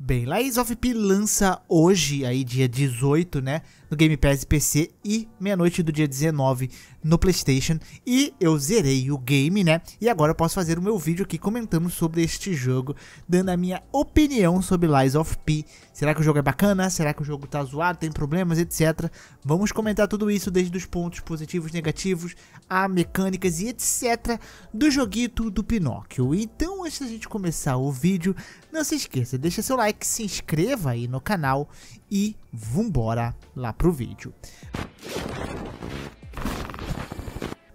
Bem, Lies of P lança hoje, aí dia 18, né, no Game Pass PC e meia-noite do dia 19 no PlayStation. E eu zerei o game, né, e agora eu posso fazer o meu vídeo aqui comentando sobre este jogo, dando a minha opinião sobre Lies of P. Será que o jogo é bacana? Será que o jogo tá zoado? Tem problemas, etc. Vamos comentar tudo isso desde os pontos positivos, negativos, a mecânicas e etc do joguito do Pinóquio. Então, antes da gente começar o vídeo, não se esqueça, deixa seu like like, se inscreva aí no canal e vambora lá pro vídeo.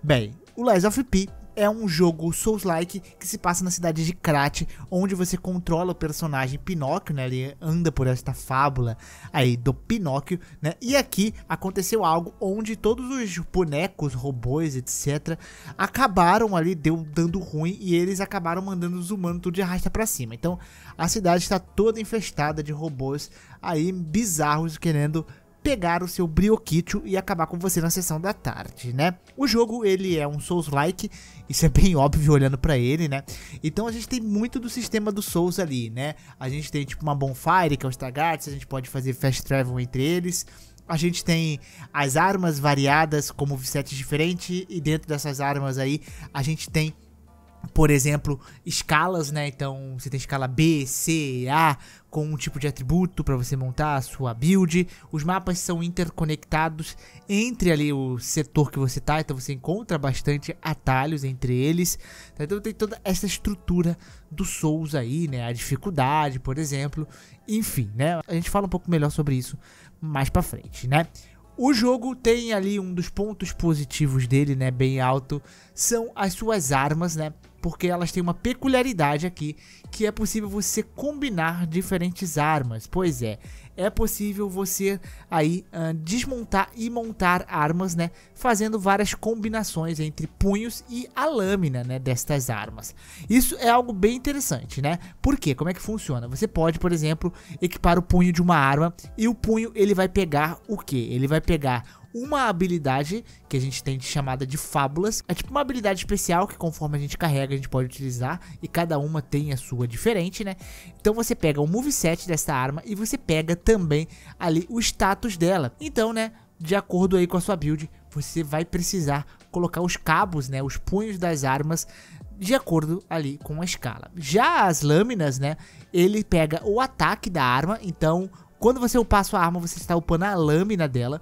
Bem, o Lies of P é um jogo Souls-like que se passa na cidade de Krat, onde você controla o personagem Pinóquio, né? Ele anda por esta fábula aí do Pinóquio, né? E aqui aconteceu algo onde todos os bonecos, robôs, etc, acabaram ali deu dando ruim e eles acabaram mandando os humanos tudo de arrasta para cima. Então, a cidade está toda infestada de robôs aí bizarros querendo pegar o seu brioquito e acabar com você na sessão da tarde, né? O jogo ele é um Souls-like isso é bem óbvio olhando para ele, né? Então a gente tem muito do sistema do Souls ali, né? A gente tem tipo uma bonfire, que é o Tagats, a gente pode fazer fast travel entre eles. A gente tem as armas variadas como sets diferentes e dentro dessas armas aí a gente tem por exemplo, escalas, né? Então você tem escala B, C, A com um tipo de atributo para você montar a sua build. Os mapas são interconectados entre ali o setor que você tá, então você encontra bastante atalhos entre eles. Tá? Então tem toda essa estrutura do Souls aí, né? A dificuldade, por exemplo. Enfim, né? A gente fala um pouco melhor sobre isso mais para frente, né? O jogo tem ali um dos pontos positivos dele, né, bem alto, são as suas armas, né? porque elas têm uma peculiaridade aqui que é possível você combinar diferentes armas. Pois é, é possível você aí uh, desmontar e montar armas, né, fazendo várias combinações entre punhos e a lâmina, né, destas armas. Isso é algo bem interessante, né? Porque como é que funciona? Você pode, por exemplo, equipar o punho de uma arma e o punho ele vai pegar o quê? Ele vai pegar uma habilidade que a gente tem chamada de fábulas. É tipo uma habilidade especial que conforme a gente carrega a gente pode utilizar e cada uma tem a sua diferente, né? Então você pega o moveset dessa arma e você pega também ali o status dela. Então, né, de acordo aí com a sua build, você vai precisar colocar os cabos, né, os punhos das armas de acordo ali com a escala. Já as lâminas, né, ele pega o ataque da arma, então quando você upar a sua arma, você está upando a lâmina dela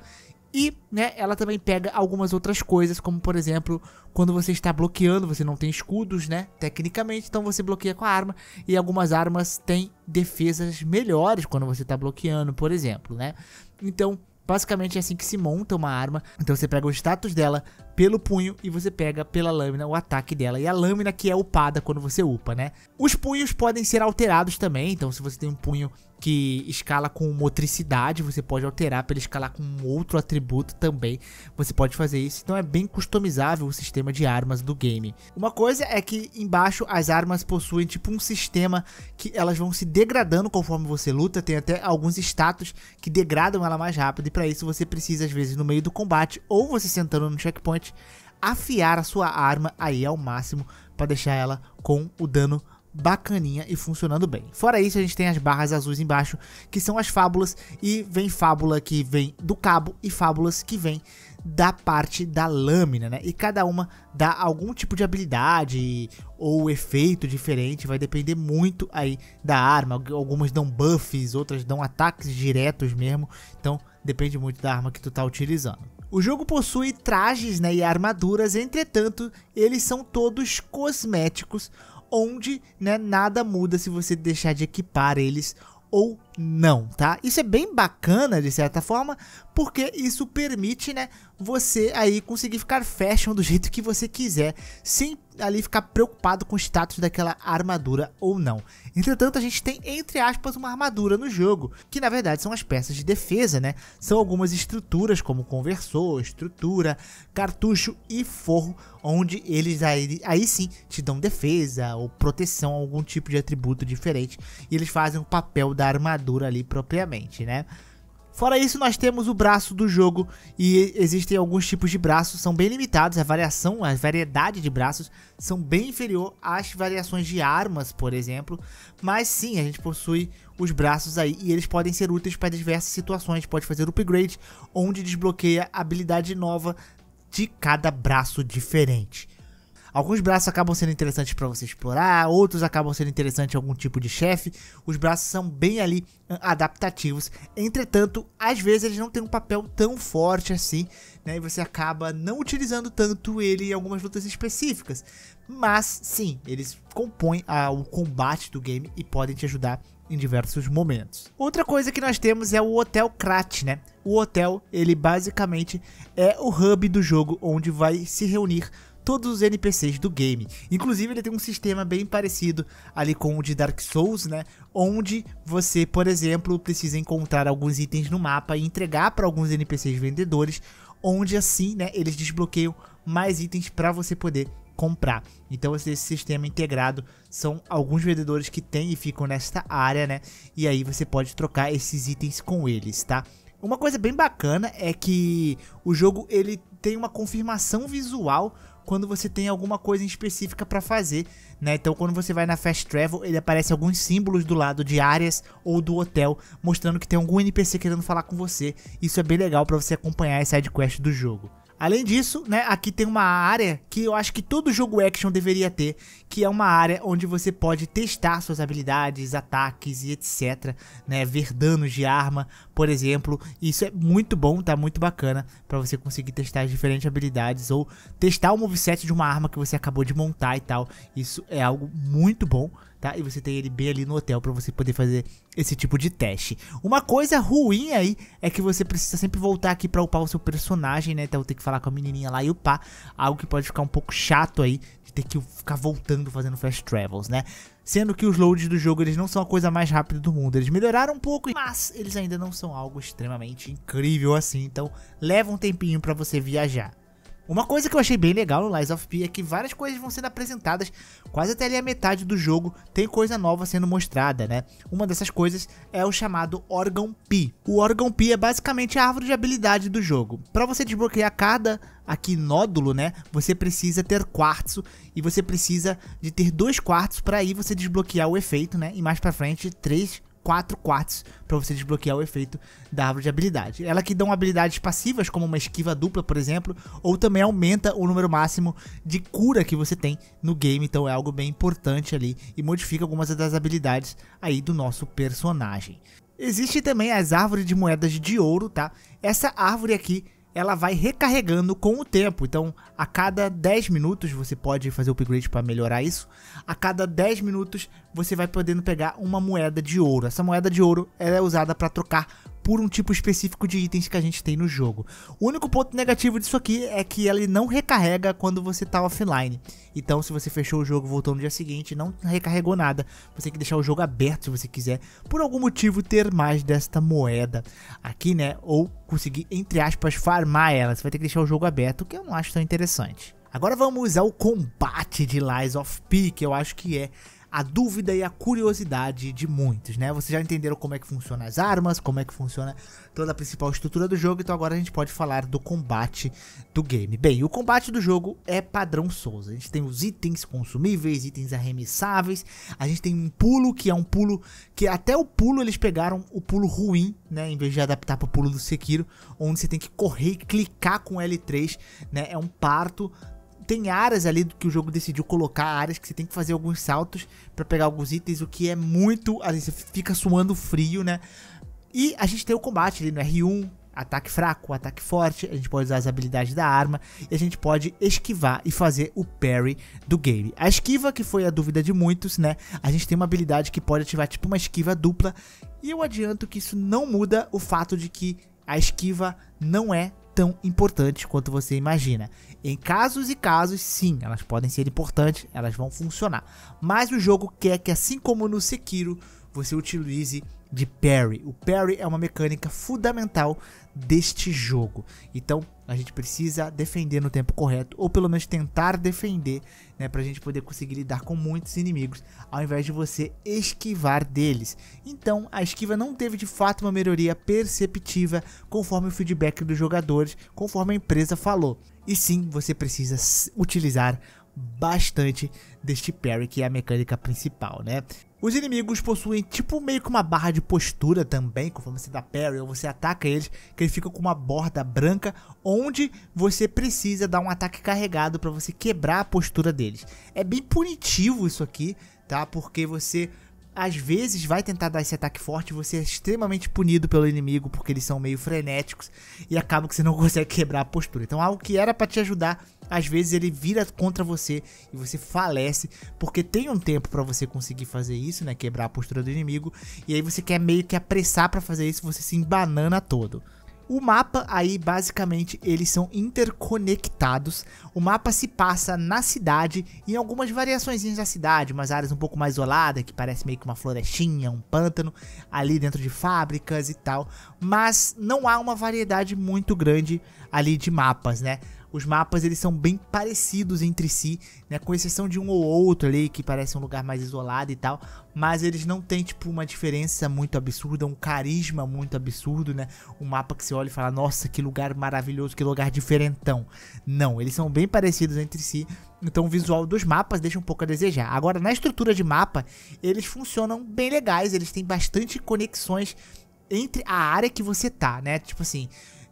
e, né, ela também pega algumas outras coisas, como por exemplo, quando você está bloqueando, você não tem escudos, né, tecnicamente, então você bloqueia com a arma e algumas armas têm defesas melhores quando você está bloqueando, por exemplo, né? Então, Basicamente é assim que se monta uma arma. Então você pega o status dela pelo punho e você pega pela lâmina o ataque dela. E a lâmina que é upada quando você upa, né? Os punhos podem ser alterados também. Então se você tem um punho que escala com motricidade, você pode alterar para ele escalar com outro atributo também. Você pode fazer isso. Então é bem customizável o sistema de armas do game. Uma coisa é que embaixo as armas possuem tipo um sistema que elas vão se degradando conforme você luta. Tem até alguns status que degradam ela mais rápido e para isso você precisa, às vezes, no meio do combate ou você sentando no checkpoint, afiar a sua arma aí ao máximo para deixar ela com o dano bacaninha e funcionando bem. Fora isso, a gente tem as barras azuis embaixo, que são as fábulas, e vem fábula que vem do cabo e fábulas que vem da parte da lâmina, né? E cada uma dá algum tipo de habilidade ou efeito diferente, vai depender muito aí da arma. Algumas dão buffs, outras dão ataques diretos mesmo. Então, depende muito da arma que tu tá utilizando. O jogo possui trajes né, e armaduras, entretanto, eles são todos cosméticos, onde né, nada muda se você deixar de equipar eles ou não, tá? Isso é bem bacana, de certa forma, porque isso permite, né, você aí conseguir ficar fashion do jeito que você quiser, sem ali ficar preocupado com o status daquela armadura ou não. Entretanto, a gente tem, entre aspas, uma armadura no jogo, que na verdade são as peças de defesa, né? São algumas estruturas, como conversor, estrutura, cartucho e forro, onde eles aí, aí sim te dão defesa ou proteção, algum tipo de atributo diferente, e eles fazem o papel da armadura armadura ali propriamente, né? Fora isso, nós temos o braço do jogo e existem alguns tipos de braços, são bem limitados, a variação, a variedade de braços são bem inferior às variações de armas, por exemplo, mas sim, a gente possui os braços aí e eles podem ser úteis para diversas situações, pode fazer upgrade, onde desbloqueia habilidade nova de cada braço diferente. Alguns braços acabam sendo interessantes para você explorar, outros acabam sendo interessantes algum tipo de chefe. Os braços são bem ali adaptativos. Entretanto, às vezes eles não têm um papel tão forte assim, né? E você acaba não utilizando tanto ele em algumas lutas específicas. Mas sim, eles compõem a, ah, o combate do game e podem te ajudar em diversos momentos. Outra coisa que nós temos é o Hotel Krat, né? O hotel, ele basicamente é o hub do jogo onde vai se reunir todos os NPCs do game. Inclusive, ele tem um sistema bem parecido ali com o de Dark Souls, né? Onde você, por exemplo, precisa encontrar alguns itens no mapa e entregar para alguns NPCs vendedores, onde assim, né, eles desbloqueiam mais itens para você poder comprar. Então esse sistema integrado são alguns vendedores que tem e ficam nesta área, né? E aí você pode trocar esses itens com eles, tá? Uma coisa bem bacana é que o jogo ele tem uma confirmação visual quando você tem alguma coisa específica para fazer, né? Então quando você vai na Fast Travel, ele aparece alguns símbolos do lado de áreas ou do hotel, mostrando que tem algum NPC querendo falar com você. Isso é bem legal para você acompanhar essa side Quest do jogo. Além disso, né, aqui tem uma área que eu acho que todo jogo action deveria ter, que é uma área onde você pode testar suas habilidades, ataques e etc, né, ver danos de arma, por exemplo. Isso é muito bom, tá muito bacana para você conseguir testar as diferentes habilidades ou testar o moveset de uma arma que você acabou de montar e tal. Isso é algo muito bom tá? E você tem ele bem ali no hotel para você poder fazer esse tipo de teste. Uma coisa ruim aí é que você precisa sempre voltar aqui para upar o seu personagem, né? Então ter que falar com a menininha lá e upar, algo que pode ficar um pouco chato aí de ter que ficar voltando fazendo fast travels, né? Sendo que os loads do jogo eles não são a coisa mais rápida do mundo, eles melhoraram um pouco, mas eles ainda não são algo extremamente incrível assim, então leva um tempinho para você viajar. Uma coisa que eu achei bem legal no Lies of P é que várias coisas vão sendo apresentadas, quase até ali a metade do jogo tem coisa nova sendo mostrada, né? Uma dessas coisas é o chamado órgão Pi. O órgão Pi é basicamente a árvore de habilidade do jogo. Para você desbloquear cada aqui nódulo, né? Você precisa ter quartzo e você precisa de ter dois quartos para aí você desbloquear o efeito, né? E mais para frente três 4 quartos para você desbloquear o efeito da árvore de habilidade. Ela que dão habilidades passivas, como uma esquiva dupla, por exemplo, ou também aumenta o número máximo de cura que você tem no game, então é algo bem importante ali e modifica algumas das habilidades aí do nosso personagem. Existe também as árvores de moedas de ouro, tá? Essa árvore aqui ela vai recarregando com o tempo. Então, a cada 10 minutos você pode fazer o upgrade para melhorar isso. A cada 10 minutos você vai podendo pegar uma moeda de ouro. Essa moeda de ouro é usada para trocar por um tipo específico de itens que a gente tem no jogo. O único ponto negativo disso aqui é que ele não recarrega quando você tá offline. Então, se você fechou o jogo e voltou no dia seguinte, não recarregou nada. Você tem que deixar o jogo aberto se você quiser, por algum motivo, ter mais desta moeda aqui, né? Ou conseguir, entre aspas, farmar ela. Você vai ter que deixar o jogo aberto, o que eu não acho tão interessante. Agora vamos ao combate de Lies of P, que eu acho que é a dúvida e a curiosidade de muitos, né? Vocês já entenderam como é que funciona as armas, como é que funciona toda a principal estrutura do jogo, então agora a gente pode falar do combate do game. Bem, o combate do jogo é padrão Souls. A gente tem os itens consumíveis, itens arremessáveis, a gente tem um pulo que é um pulo que até o pulo eles pegaram o pulo ruim, né, em vez de adaptar para o pulo do Sekiro, onde você tem que correr e clicar com L3, né? É um parto tem áreas ali que o jogo decidiu colocar, áreas que você tem que fazer alguns saltos para pegar alguns itens, o que é muito, Ali você fica suando frio, né? E a gente tem o combate ali no R1, ataque fraco, ataque forte, a gente pode usar as habilidades da arma e a gente pode esquivar e fazer o parry do game. A esquiva, que foi a dúvida de muitos, né? A gente tem uma habilidade que pode ativar tipo uma esquiva dupla e eu adianto que isso não muda o fato de que a esquiva não é tão importante quanto você imagina. Em casos e casos, sim, elas podem ser importantes, elas vão funcionar. Mas o jogo quer que, assim como no Sekiro, você utilize de parry. O parry é uma mecânica fundamental deste jogo. Então, a gente precisa defender no tempo correto, ou pelo menos tentar defender, né? Pra gente poder conseguir lidar com muitos inimigos, ao invés de você esquivar deles. Então, a esquiva não teve de fato uma melhoria perceptiva conforme o feedback dos jogadores, conforme a empresa falou. E sim, você precisa utilizar bastante deste parry, que é a mecânica principal, né? Os inimigos possuem tipo meio que uma barra de postura também, conforme você dá parry ou você ataca eles, que eles ficam com uma borda branca, onde você precisa dar um ataque carregado para você quebrar a postura deles. É bem punitivo isso aqui, tá? Porque você às vezes vai tentar dar esse ataque forte, você é extremamente punido pelo inimigo porque eles são meio frenéticos e acaba que você não consegue quebrar a postura. Então algo que era para te ajudar às vezes ele vira contra você e você falece, porque tem um tempo para você conseguir fazer isso, né? Quebrar a postura do inimigo, e aí você quer meio que apressar para fazer isso, você se embanana todo. O mapa aí basicamente eles são interconectados. O mapa se passa na cidade e em algumas variações da cidade, umas áreas um pouco mais isoladas que parece meio que uma florestinha, um pântano ali dentro de fábricas e tal, mas não há uma variedade muito grande ali de mapas, né? os mapas eles são bem parecidos entre si, né? Com exceção de um ou outro ali que parece um lugar mais isolado e tal, mas eles não têm tipo uma diferença muito absurda, um carisma muito absurdo, né? Um mapa que você olha e fala: "Nossa, que lugar maravilhoso, que lugar diferentão". Não, eles são bem parecidos entre si. Então o visual dos mapas deixa um pouco a desejar. Agora, na estrutura de mapa, eles funcionam bem legais, eles têm bastante conexões entre a área que você tá, né? Tipo assim,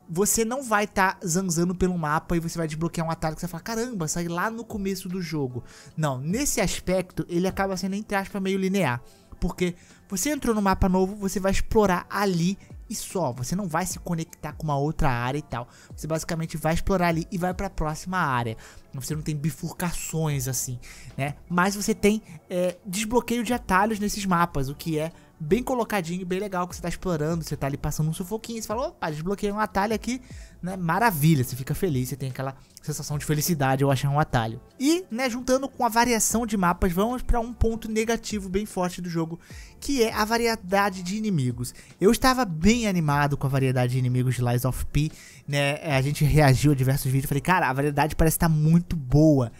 você não vai estar tá zanzando pelo mapa e você vai desbloquear um atalho que você vai falar, caramba, sai lá no começo do jogo. Não, nesse aspecto, ele acaba sendo, entre aspas, meio linear. Porque você entrou no mapa novo, você vai explorar ali e só. Você não vai se conectar com uma outra área e tal. Você basicamente vai explorar ali e vai para a próxima área. Você não tem bifurcações assim, né? Mas você tem é, desbloqueio de atalhos nesses mapas, o que é bem colocadinho, bem legal, que você tá explorando, você tá ali passando um sufoquinho, você fala, opa, desbloqueei um atalho aqui, né? Maravilha, você fica feliz, você tem aquela sensação de felicidade ao achar um atalho. E, né, juntando com a variação de mapas, vamos para um ponto negativo bem forte do jogo, que é a variedade de inimigos. Eu estava bem animado com a variedade de inimigos de Lies of P, né? É, a gente reagiu a diversos vídeos, falei, cara, a variedade parece estar tá muito boa.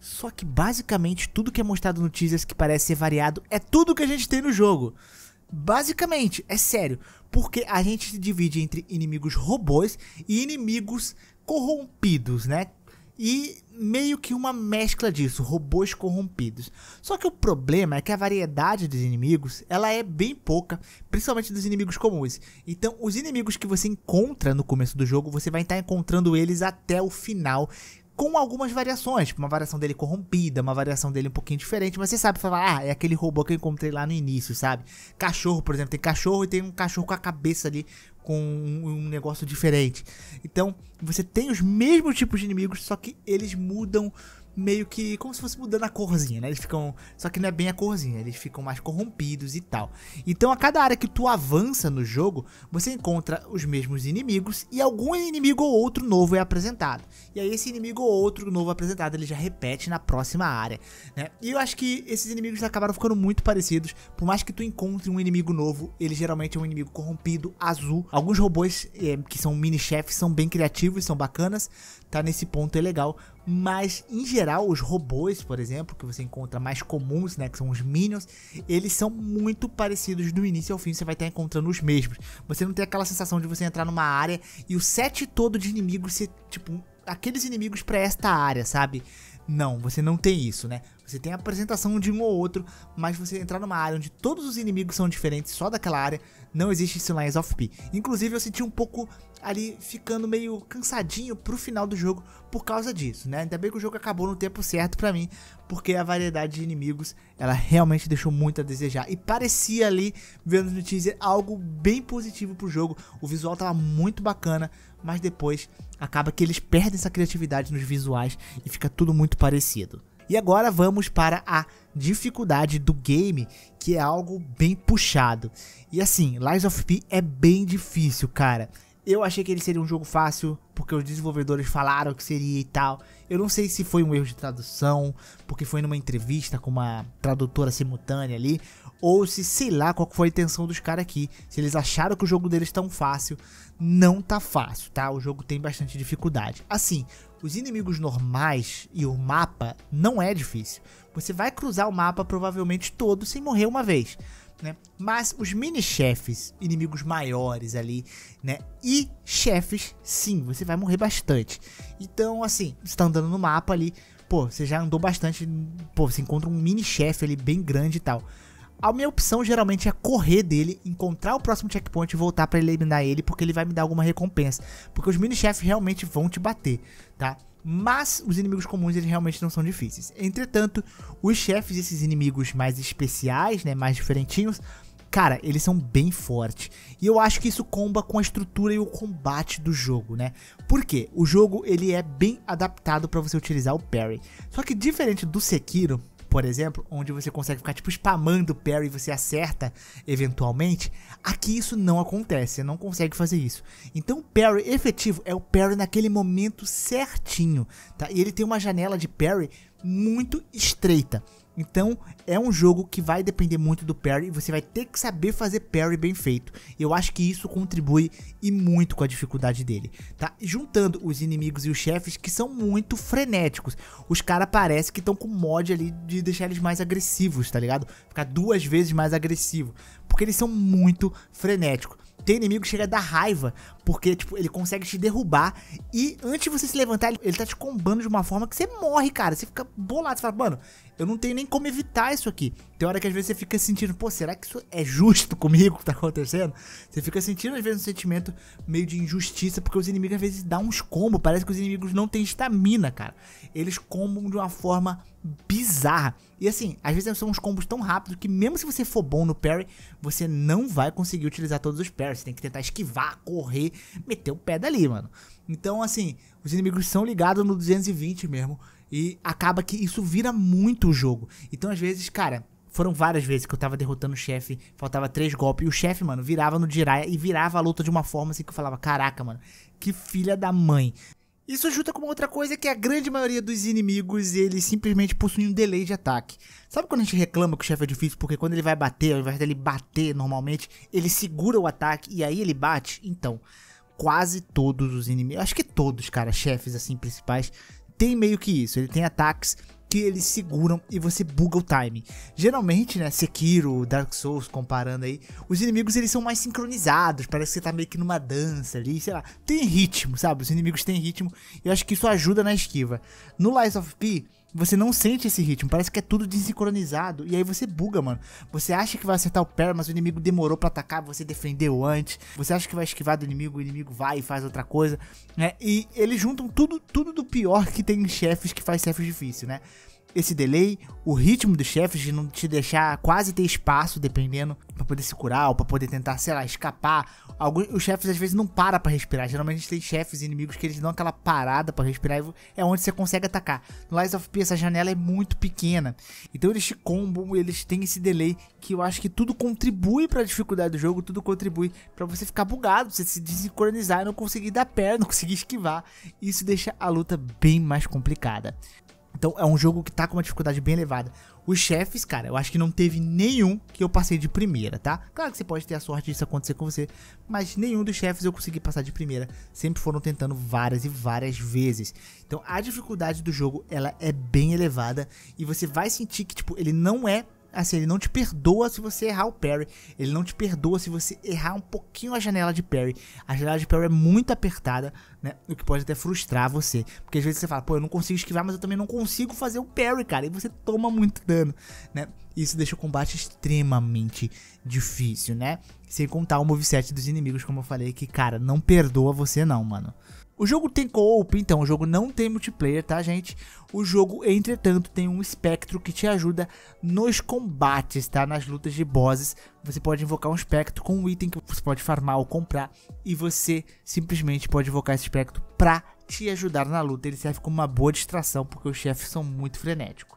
Só que basicamente tudo que é mostrado no teaser que parece ser variado é tudo que a gente tem no jogo. Basicamente, é sério, porque a gente se divide entre inimigos robôs e inimigos corrompidos, né? E meio que uma mescla disso, robôs corrompidos. Só que o problema é que a variedade dos inimigos, ela é bem pouca, principalmente dos inimigos comuns. Então, os inimigos que você encontra no começo do jogo, você vai estar encontrando eles até o final, com algumas variações, tipo uma variação dele corrompida, uma variação dele um pouquinho diferente, mas você sabe falar, ah, é aquele robô que eu encontrei lá no início, sabe? Cachorro, por exemplo, tem cachorro e tem um cachorro com a cabeça ali com um, negócio diferente. Então, você tem os mesmos tipos de inimigos, só que eles mudam meio que como se fosse mudando a corzinha, né? Eles ficam, só que não é bem a corzinha, eles ficam mais corrompidos e tal. Então, a cada área que tu avança no jogo, você encontra os mesmos inimigos e algum inimigo ou outro novo é apresentado. E aí esse inimigo ou outro novo apresentado, ele já repete na próxima área, né? E eu acho que esses inimigos acabaram ficando muito parecidos, por mais que tu encontre um inimigo novo, ele geralmente é um inimigo corrompido, azul. Alguns robôs é, que são mini chefes são bem criativos, são bacanas, tá nesse ponto é legal, mas, em geral, os robôs, por exemplo, que você encontra mais comuns, né? Que são os Minions, eles são muito parecidos do início ao fim. Você vai estar encontrando os mesmos. Você não tem aquela sensação de você entrar numa área e o set todo de inimigos ser, tipo, aqueles inimigos para esta área, sabe? Não, você não tem isso, né? Você tem a apresentação de um ou outro, mas você entrar numa área onde todos os inimigos são diferentes só daquela área, não existe esse Lines of P. Inclusive eu senti um pouco ali ficando meio cansadinho pro final do jogo por causa disso, né? Ainda bem que o jogo acabou no tempo certo para mim, porque a variedade de inimigos, ela realmente deixou muito a desejar. E parecia ali, vendo no teaser, algo bem positivo pro jogo. O visual tava muito bacana, mas depois acaba que eles perdem essa criatividade nos visuais e fica tudo muito parecido. E agora vamos para a dificuldade do game, que é algo bem puxado. E assim, Lies of P é bem difícil, cara. Eu achei que ele seria um jogo fácil, porque os desenvolvedores falaram que seria e tal. Eu não sei se foi um erro de tradução, porque foi numa entrevista com uma tradutora simultânea ali, ou se sei lá qual foi a intenção dos caras aqui. Se eles acharam que o jogo deles é tão fácil, não tá fácil, tá? O jogo tem bastante dificuldade. Assim, os inimigos normais e o mapa não é difícil. Você vai cruzar o mapa provavelmente todo sem morrer uma vez né? Mas os mini chefes, inimigos maiores ali, né? E chefes, sim, você vai morrer bastante. Então, assim, você tá andando no mapa ali, pô, você já andou bastante, pô, você encontra um mini chefe ali bem grande e tal. A minha opção geralmente é correr dele, encontrar o próximo checkpoint e voltar para eliminar ele, porque ele vai me dar alguma recompensa. Porque os mini-chefes realmente vão te bater, tá? mas os inimigos comuns eles realmente não são difíceis. Entretanto, os chefes desses inimigos mais especiais, né, mais diferentinhos, cara, eles são bem fortes. E eu acho que isso comba com a estrutura e o combate do jogo, né? Porque o jogo ele é bem adaptado para você utilizar o parry. Só que diferente do Sekiro, por exemplo, onde você consegue ficar tipo spamando o parry e você acerta eventualmente, aqui isso não acontece, você não consegue fazer isso. Então o parry efetivo é o parry naquele momento certinho, tá? E ele tem uma janela de parry muito estreita. Então é um jogo que vai depender muito do parry e você vai ter que saber fazer parry bem feito. Eu acho que isso contribui e muito com a dificuldade dele, tá? Juntando os inimigos e os chefes que são muito frenéticos. Os caras parece que estão com mod ali de deixar eles mais agressivos, tá ligado? Ficar duas vezes mais agressivo, porque eles são muito frenéticos. Tem inimigo que chega a dar raiva, porque, tipo, ele consegue te derrubar e antes de você se levantar, ele, ele tá te combando de uma forma que você morre, cara. Você fica bolado, você fala, mano, eu não tenho nem como evitar isso aqui. Tem hora que às vezes você fica sentindo, pô, será que isso é justo comigo que tá acontecendo? Você fica sentindo às vezes um sentimento meio de injustiça, porque os inimigos às vezes dão uns combos, parece que os inimigos não têm estamina, cara. Eles combam de uma forma bizarra. E assim, às vezes são uns combos tão rápidos que mesmo se você for bom no parry, você não vai conseguir utilizar todos os parries. Você tem que tentar esquivar, correr, meter o pé dali, mano. Então, assim, os inimigos são ligados no 220 mesmo. E acaba que isso vira muito o jogo. Então, às vezes, cara, foram várias vezes que eu tava derrotando o chefe, faltava três golpes, e o chefe, mano, virava no Jiraiya e virava a luta de uma forma assim que eu falava, caraca, mano, que filha da mãe. Isso junta com uma outra coisa que a grande maioria dos inimigos, eles simplesmente possuem um delay de ataque. Sabe quando a gente reclama que o chefe é difícil porque quando ele vai bater, ao invés dele bater normalmente, ele segura o ataque e aí ele bate? Então, quase todos os inimigos, acho que todos, cara, chefes assim principais, tem meio que isso, ele tem ataques que eles seguram e você buga o timing Geralmente, né, Sekiro, Dark Souls, comparando aí, os inimigos eles são mais sincronizados, parece que você tá meio que numa dança ali, sei lá, tem ritmo, sabe? Os inimigos têm ritmo, e eu acho que isso ajuda na esquiva. No Lies of P, você não sente esse ritmo, parece que é tudo desincronizado. E aí você buga, mano. Você acha que vai acertar o pé, mas o inimigo demorou para atacar, você defendeu antes. Você acha que vai esquivar do inimigo, o inimigo vai e faz outra coisa, né? E eles juntam tudo, tudo do pior que tem em chefes que faz chefes difícil, né? esse delay, o ritmo dos chefes de não te deixar quase ter espaço, dependendo, para poder se curar ou pra poder tentar, sei lá, escapar. Alguns, os chefes às vezes não param para respirar. Geralmente a gente tem chefes inimigos que eles dão aquela parada para respirar e é onde você consegue atacar. No Lies of P essa janela é muito pequena. Então eles te eles têm esse delay que eu acho que tudo contribui para a dificuldade do jogo, tudo contribui para você ficar bugado, você se desincronizar, não conseguir dar pé, não conseguir esquivar. Isso deixa a luta bem mais complicada. Então é um jogo que tá com uma dificuldade bem elevada. Os chefes, cara, eu acho que não teve nenhum que eu passei de primeira, tá? Claro que você pode ter a sorte disso acontecer com você, mas nenhum dos chefes eu consegui passar de primeira. Sempre foram tentando várias e várias vezes. Então a dificuldade do jogo, ela é bem elevada e você vai sentir que, tipo, ele não é Assim, ele não te perdoa se você errar o parry. Ele não te perdoa se você errar um pouquinho a janela de parry. A janela de parry é muito apertada, né? O que pode até frustrar você. Porque às vezes você fala, pô, eu não consigo esquivar, mas eu também não consigo fazer o parry, cara. E você toma muito dano, né? Isso deixa o combate extremamente difícil, né? Sem contar o moveset dos inimigos, como eu falei, que, cara, não perdoa você não, mano. O jogo tem co-op, então o jogo não tem multiplayer, tá gente? O jogo, entretanto, tem um espectro que te ajuda nos combates, tá? Nas lutas de bosses, você pode invocar um espectro com um item que você pode farmar ou comprar e você simplesmente pode invocar esse espectro pra te ajudar na luta. Ele serve como uma boa distração porque os chefes são muito frenéticos.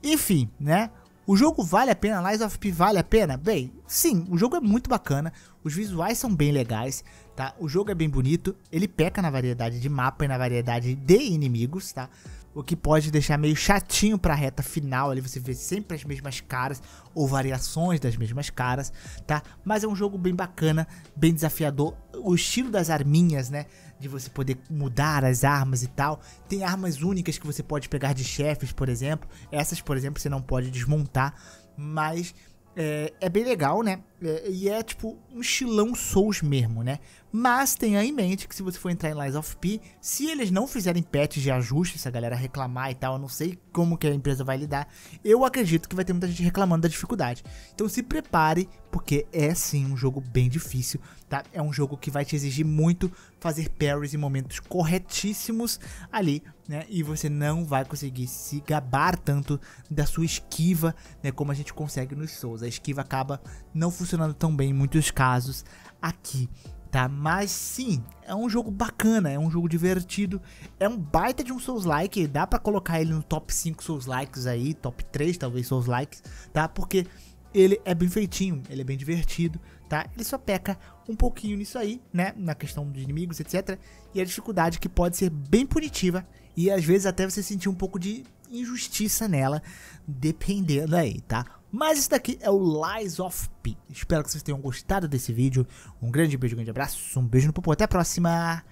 Enfim, né? O jogo vale a pena? Lies of P vale a pena? Bem, sim, o jogo é muito bacana, os visuais são bem legais, tá? O jogo é bem bonito, ele peca na variedade de mapa e na variedade de inimigos, tá? O que pode deixar meio chatinho pra reta final, ali você vê sempre as mesmas caras ou variações das mesmas caras, tá? Mas é um jogo bem bacana, bem desafiador. O estilo das arminhas, né? De você poder mudar as armas e tal. Tem armas únicas que você pode pegar de chefes, por exemplo. Essas, por exemplo, você não pode desmontar, mas é, é, bem legal, né? É, e é tipo um estilão Souls mesmo, né? Mas tenha em mente que se você for entrar em Lies of P, se eles não fizerem patches de ajuste, se a galera reclamar e tal, eu não sei como que a empresa vai lidar, eu acredito que vai ter muita gente reclamando da dificuldade. Então se prepare, porque é sim um jogo bem difícil, tá? É um jogo que vai te exigir muito fazer parries em momentos corretíssimos ali, né? E você não vai conseguir se gabar tanto da sua esquiva, né? Como a gente consegue nos Souls. A esquiva acaba não funcionando tão bem em muitos casos aqui tá? Mas sim, é um jogo bacana, é um jogo divertido, é um baita de um Souls like, dá para colocar ele no top 5 Souls likes aí, top 3 talvez Souls likes, tá? Porque ele é bem feitinho, ele é bem divertido, tá? Ele só peca um pouquinho nisso aí, né, na questão dos inimigos, etc, e a dificuldade que pode ser bem punitiva e às vezes até você sentir um pouco de injustiça nela, dependendo aí, tá? Mas isso daqui é o Lies of P. Espero que vocês tenham gostado desse vídeo. Um grande beijo, um grande abraço, um beijo no popô, até a próxima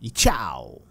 e tchau!